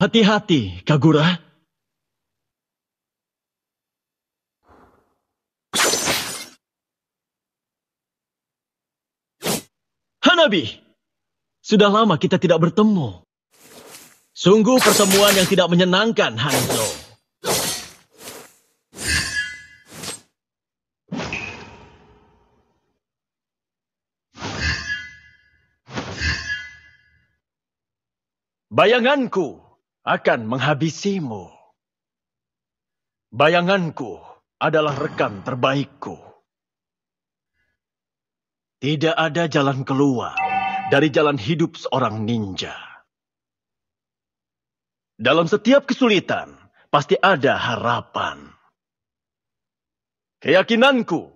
hati hati Kagura. Hanabi! Sudah lama kita tidak bertemu. Sungguh pertemuan yang tidak menyenangkan, Hanzo. Bayanganku akan menghabisimu. Bayanganku adalah rekan terbaikku. Tidak ada jalan keluar dari jalan hidup seorang ninja. Dalam setiap kesulitan, pasti ada harapan. Keyakinanku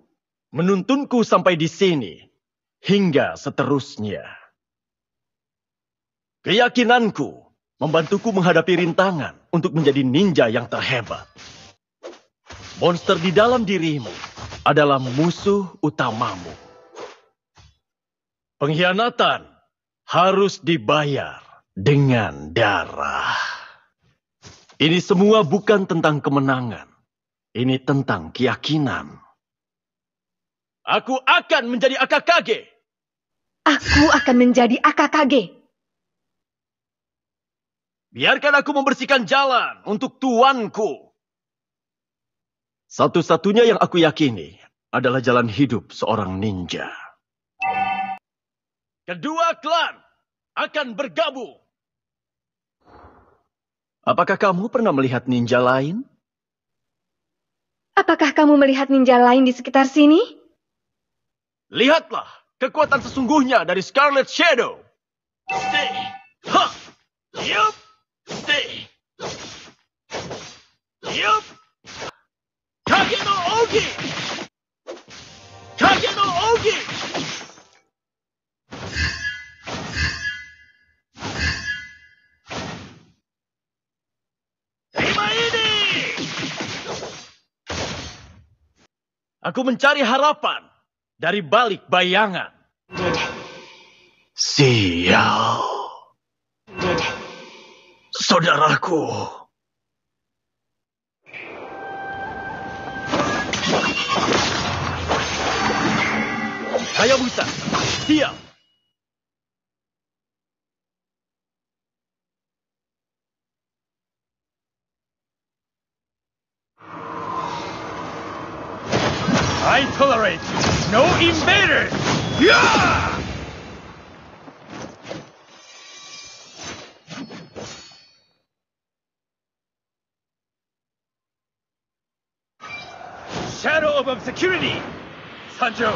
menuntunku sampai di sini hingga seterusnya. Keyakinanku membantuku menghadapi rintangan untuk menjadi ninja yang terhebat. Monster di dalam dirimu adalah musuh utamamu. Pengkhianatan harus dibayar dengan darah. Ini semua bukan tentang kemenangan. Ini tentang keyakinan. Aku akan menjadi Akakage. Aku akan menjadi Akakage. Biarkan aku membersihkan jalan untuk tuanku. Satu-satunya yang aku yakini adalah jalan hidup seorang ninja. Kedua klan akan bergabung. Apakah kamu pernah melihat ninja lain? Apakah kamu melihat ninja lain di sekitar sini? Lihatlah kekuatan sesungguhnya dari Scarlet Shadow. Stay. Ha. Yup. Stay. Yup. Aku mencari harapan dari balik bayangan. Sial. Saudaraku. Musa. diam. I tolerate no invaders! Yeah! Shadow of Obscurity! Sanjo!